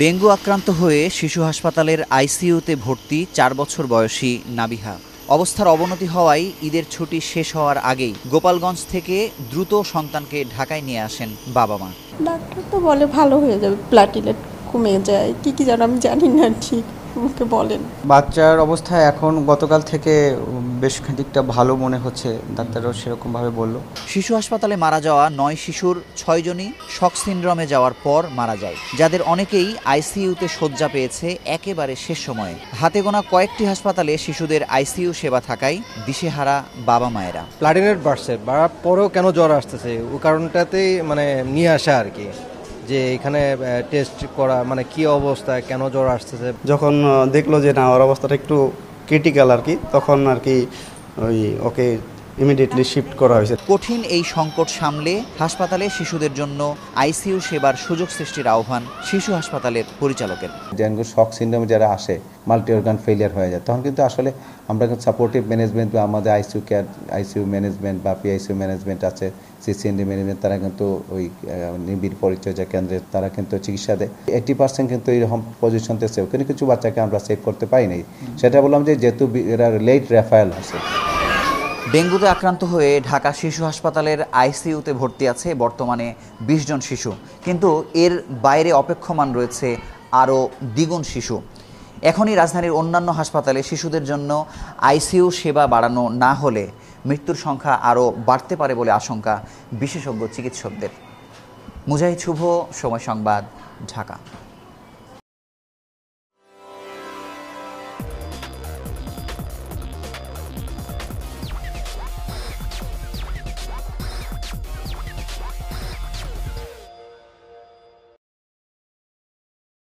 dengue আক্রান্ত হয়ে শিশু হাসপাতালের আইসিইউতে ভর্তি চার বছর বয়সী নাবিহা অবস্থার অবনতি হওয়ায় ঈদের ছুটি শেষ হওয়ার আগেই গোপালগঞ্জ থেকে দ্রুত সন্তানকে ঢাকায় নিয়ে আসেন বাবা মা ডাক্তার তো বলে ভালো হয়ে যাবে প্লাটিলেট কমে যায় কি কি যেন আমি জানি না ঠিক মুখে বলেন বাচ্চার অবস্থা এখন গতকাল থেকে বেশ খানিকটা ভালো মনে হচ্ছে ডাক্তারও সেরকমভাবে বলল শিশু হাসপাতালে মারা যাওয়া নয় শিশুর ছয়জনই শক সিন্ড্রোমে যাওয়ার পর মারা যায় যাদের অনেকেই আইসিইউতে শয্যা পেয়েছে একেবারে শেষ সময়ে হাতে গোনা কয়েকটি হাসপাতালে শিশুদের আইসিইউ সেবা থাকায় দিশেহারা বাবা মায়েরা প্লাটিনেট বাড়ছে বাড়ার পরেও কেন জ্বর আসতেছে ও কারণটাতেই মানে নিয়ে আসা আর কি যে এখানে টেস্ট করা মানে কি অবস্থা কেন জ্বর আসতেছে যখন দেখলো যে না ওর অবস্থাটা একটু ক্রিটিক্যাল আর কি তখন আর কি ওই ওকে ইমিডিয়েটলি শিফট করা হয়েছে কঠিন এই সংকট সামলে হাসপাতালে শিশুদের জন্য আইসিইউ সেবার সুযোগ সৃষ্টির আহ্বান শিশু হাসপাতালের পরিচালকের ডেঙ্গু শক সিন্ড্রোমে যারা আসে মাল্টি অর্গান ফেলিয়ার হয়ে যায় তখন কিন্তু আসলে আমরা কিন্তু সাপোর্টিভ ম্যানেজমেন্ট বা আমাদের আইসিইউ কেয়ার আইসিইউ ম্যানেজমেন্ট বা পিআইসিউ ম্যানেজমেন্ট আছে সিসিএনডি ম্যানেজমেন্ট তারা কিন্তু ওই নিবিড় পরিচর্যা কেন্দ্রে তারা কিন্তু চিকিৎসা দেয় এইটি পার্সেন্ট কিন্তু এইরকম পজিশনতে সেভ কিন্তু কিছু বাচ্চাকে আমরা সেভ করতে পারি নাই সেটা বললাম যে যেহেতু এরা লেট রেফারেল আছে ডেঙ্গুতে আক্রান্ত হয়ে ঢাকা শিশু হাসপাতালের আইসিইউতে ভর্তি আছে বর্তমানে বিশ জন শিশু কিন্তু এর বাইরে অপেক্ষমান রয়েছে আরও দ্বিগুণ শিশু এখনই রাজধানীর অন্যান্য হাসপাতালে শিশুদের জন্য আইসিইউ সেবা বাড়ানো না হলে মৃত্যুর সংখ্যা আরও বাড়তে পারে বলে আশঙ্কা বিশেষজ্ঞ চিকিৎসকদের মুজাহিদ শুভ সময় সংবাদ ঢাকা